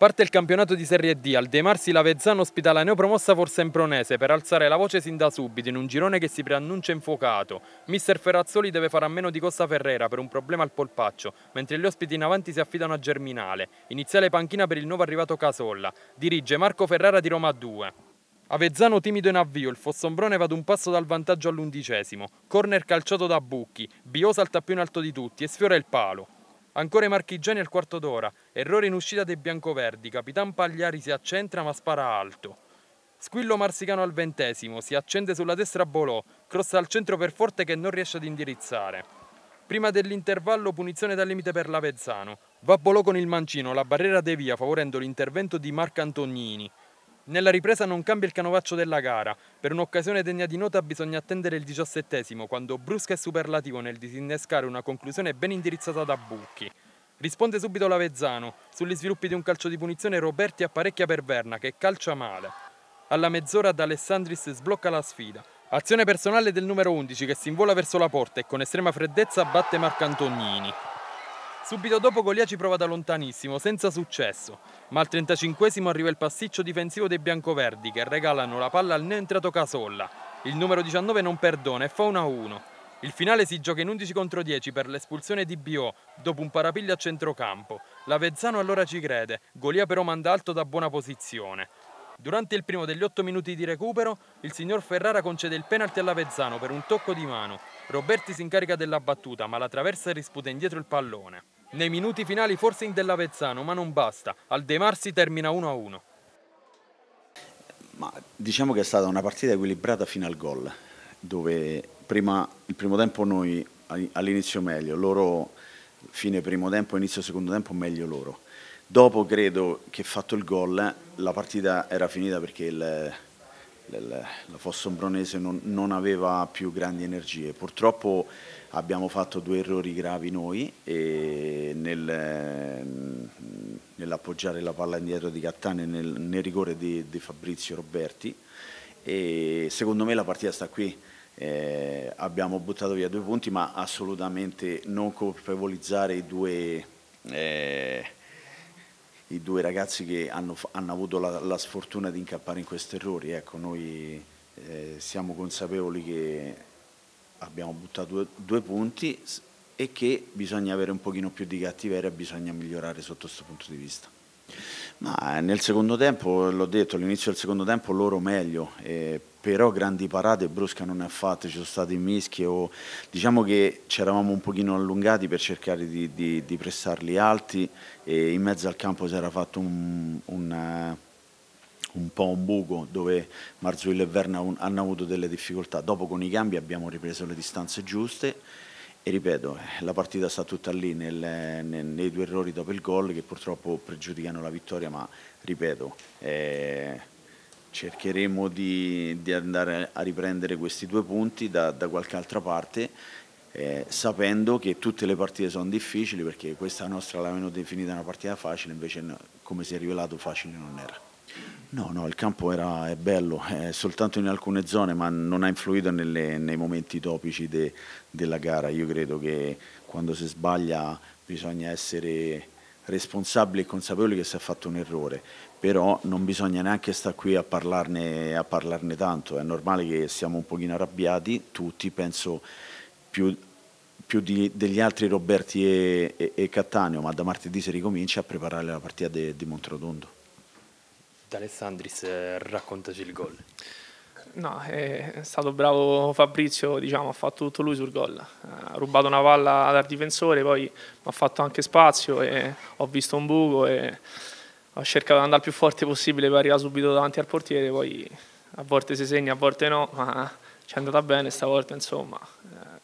Parte il campionato di Serie D, al Marsi Lavezzano ospita la neopromossa Forza Empronese per alzare la voce sin da subito in un girone che si preannuncia infuocato. Mister Ferrazzoli deve fare a meno di Costa Ferrera per un problema al polpaccio, mentre gli ospiti in avanti si affidano a Germinale. Iniziale panchina per il nuovo arrivato Casolla. Dirige Marco Ferrara di Roma 2. Avezzano timido in avvio, il Fossombrone va ad un passo dal vantaggio all'undicesimo. Corner calciato da Bucchi, Bio salta più in alto di tutti e sfiora il palo. Ancora i marchigiani al quarto d'ora, errore in uscita dei biancoverdi, Capitan Pagliari si accentra ma spara alto. Squillo Marsicano al ventesimo, si accende sulla destra Bolò, crossa al centro per Forte che non riesce ad indirizzare. Prima dell'intervallo punizione dal limite per l'Avezzano. Va Bolò con il mancino, la barriera devia favorendo l'intervento di Marco Antonini. Nella ripresa non cambia il canovaccio della gara. Per un'occasione degna di nota bisogna attendere il diciassettesimo, quando Brusca è superlativo nel disinnescare una conclusione ben indirizzata da Bucchi. Risponde subito l'Avezzano. Sugli sviluppi di un calcio di punizione Roberti apparecchia per Verna, che calcia male. Alla mezz'ora D'Alessandris sblocca la sfida. Azione personale del numero 11 che si invola verso la porta e con estrema freddezza batte Marco Antonini. Subito dopo Golia ci prova da lontanissimo, senza successo, ma al 35 esimo arriva il pasticcio difensivo dei biancoverdi che regalano la palla al neoentrato Casolla. Il numero 19 non perdona e fa 1-1. Il finale si gioca in 11 contro 10 per l'espulsione di Bio dopo un parapiglia a centrocampo. L'Avezzano allora ci crede, Golia però manda alto da buona posizione. Durante il primo degli 8 minuti di recupero, il signor Ferrara concede il penalty all'Avezzano per un tocco di mano. Roberti si incarica della battuta, ma la traversa e risputa indietro il pallone. Nei minuti finali forse in dell'Avezzano, ma non basta. Al De Marsi termina 1-1. Ma diciamo che è stata una partita equilibrata fino al gol, dove prima, il primo tempo noi all'inizio meglio, loro fine primo tempo, inizio secondo tempo meglio loro. Dopo credo che fatto il gol la partita era finita perché il, la Fossombrunese non, non aveva più grandi energie. Purtroppo abbiamo fatto due errori gravi noi nel, nell'appoggiare la palla indietro di Cattane nel, nel rigore di, di, Fabrizio Roberti e secondo me la partita sta qui. Eh, abbiamo buttato via due punti ma assolutamente non colpevolizzare i due... Eh, i due ragazzi che hanno, hanno avuto la, la, sfortuna di incappare in questi errori. Ecco, noi eh, siamo consapevoli che abbiamo buttato due, due, punti e che bisogna avere un pochino più di cattiveria, bisogna migliorare sotto questo punto di vista. Ma eh, nel secondo tempo, l'ho detto, all'inizio del secondo tempo loro meglio, eh, però grandi parate Brusca non ne ha fatte, ci sono state mischie o diciamo che ci eravamo un pochino allungati per cercare di, di, di, pressarli alti e in mezzo al campo si era fatto un, un, eh, un po' un buco dove Marzuillo e Verna hanno avuto delle difficoltà, dopo con i cambi abbiamo ripreso le distanze giuste e ripeto, la partita sta tutta lì nel, nel, nei due errori dopo il gol che purtroppo pregiudicano la vittoria, ma ripeto, eh, cercheremo di, di, andare a riprendere questi due punti da, da qualche altra parte eh, sapendo che tutte le partite sono difficili perché questa nostra l'avevano definita una partita facile invece come si è rivelato facile non era no no il campo era, è bello è soltanto in alcune zone ma non ha influito nelle, nei momenti topici de, della gara io credo che quando si sbaglia bisogna essere responsabile e consapevole che si è fatto un errore, però non bisogna neanche stare qui a parlarne, a parlarne tanto, è normale che siamo un pochino arrabbiati, tutti penso più, più di, degli altri Roberti e, e, e, Cattaneo, ma da martedì si ricomincia a preparare la partita di Montrodondo. D'Alessandris, eh, raccontaci il gol. No, è stato bravo Fabrizio, diciamo, ha fatto tutto lui sul gol. Ha rubato una palla dal difensore, poi mi ha fatto anche spazio e ho visto un buco e ho cercato di andare il più forte possibile per arrivare subito davanti al portiere, poi a volte si segna, a volte no, ma ci è andata bene stavolta, insomma. Eh,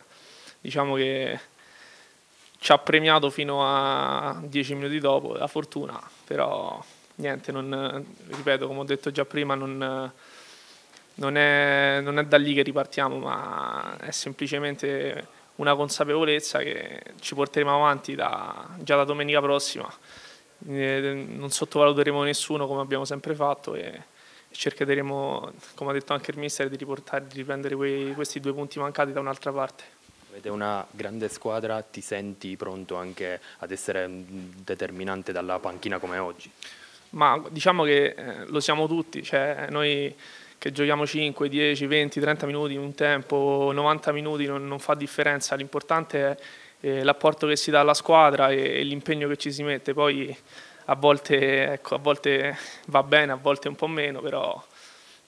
diciamo che ci ha premiato fino a dieci minuti dopo, la fortuna, però niente, non, ripeto, come ho detto già prima, non non è, non è da lì che ripartiamo, ma è semplicemente una consapevolezza che ci porteremo avanti da, già da domenica prossima. Eh, non sottovaluteremo nessuno come abbiamo sempre fatto e cercheremo, come ha detto anche il mister, di, riportare, di riprendere quei, questi due punti mancati da un'altra parte. Avete una grande squadra, ti senti pronto anche ad essere mm, determinante dalla panchina come oggi? Ma diciamo che eh, lo siamo tutti, cioè noi che giochiamo 5, 10, 20, 30 minuti in un tempo, 90 minuti non, non fa differenza, l'importante è eh, l'apporto che si dà alla squadra e, e l'impegno che ci si mette, poi a volte, ecco, a volte, va bene, a volte un po' meno, però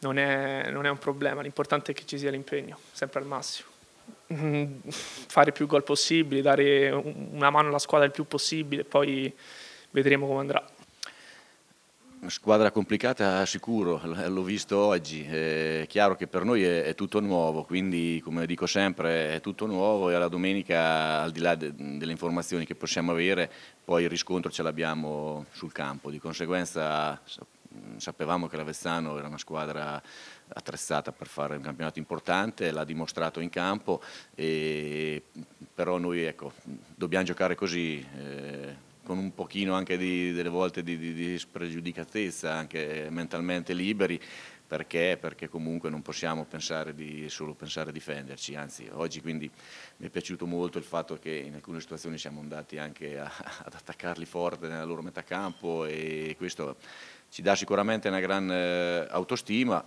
non è, non è un problema, l'importante è che ci sia l'impegno, sempre al massimo. Mm, fare più gol possibili, dare una mano alla squadra il più possibile, poi vedremo come andrà squadra complicata sicuro, l'ho visto oggi, è chiaro che per noi è, tutto nuovo, quindi come dico sempre è tutto nuovo e alla domenica al di là delle informazioni che possiamo avere poi il riscontro ce l'abbiamo sul campo, di conseguenza sapevamo che l'Avezzano era una squadra attrezzata per fare un campionato importante, l'ha dimostrato in campo, e, però noi ecco, dobbiamo giocare così. Eh, con un pochino anche di, delle volte di, di, di spregiudicatezza, anche mentalmente liberi, perché? perché? comunque non possiamo pensare di, solo pensare a difenderci, anzi oggi quindi mi è piaciuto molto il fatto che in alcune situazioni siamo andati anche a, ad attaccarli forte nella loro metacampo e questo ci dà sicuramente una gran eh, autostima.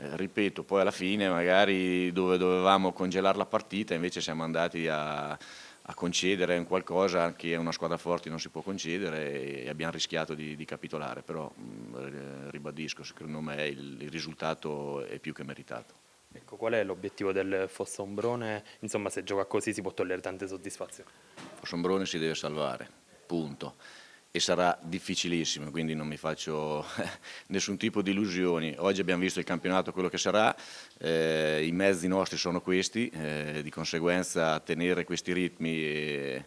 Eh, ripeto, poi alla fine magari dove dovevamo congelare la partita invece siamo andati a a concedere un qualcosa che a una squadra forte non si può concedere e abbiamo rischiato di, di capitolare, però eh, ribadisco, secondo me il, il risultato è più che meritato. Ecco, qual è l'obiettivo del Fossombrone? Insomma, se gioca così si può togliere tante soddisfazioni. Fossombrone si deve salvare, punto e sarà difficilissimo, quindi non mi faccio nessun tipo di illusioni. Oggi abbiamo visto il campionato quello che sarà, eh, i mezzi nostri sono questi, eh, di conseguenza tenere questi ritmi e,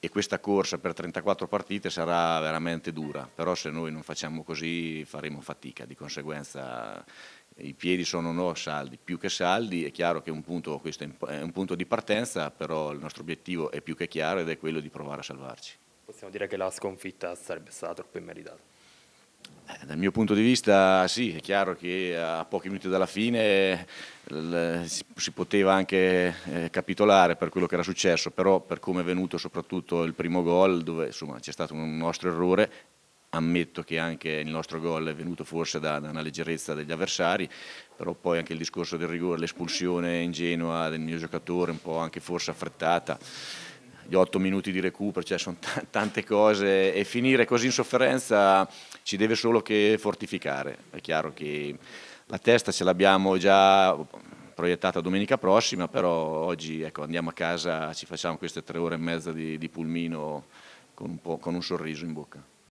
e, questa corsa per 34 partite sarà veramente dura, però se noi non facciamo così faremo fatica, di conseguenza i piedi sono no saldi, più che saldi, è chiaro che un punto, questo è un punto di partenza, però il nostro obiettivo è più che chiaro ed è quello di provare a salvarci possiamo dire che la sconfitta sarebbe stata troppo immeritata. Eh, dal mio punto di vista sì, è chiaro che eh, a pochi minuti dalla fine si poteva anche eh, capitolare per quello che era successo, però per come è venuto soprattutto il primo gol, dove c'è stato un nostro errore, ammetto che anche il nostro gol è venuto forse da, da, una leggerezza degli avversari, però poi anche il discorso del rigore, l'espulsione ingenua del mio giocatore, un po' anche forse affrettata gli otto minuti di recupero, cioè sono tante cose e finire così in sofferenza ci deve solo che fortificare. È chiaro che la testa ce l'abbiamo già proiettata domenica prossima, però oggi ecco, andiamo a casa, ci facciamo queste tre ore e mezza di, di pulmino con un, con un sorriso in bocca.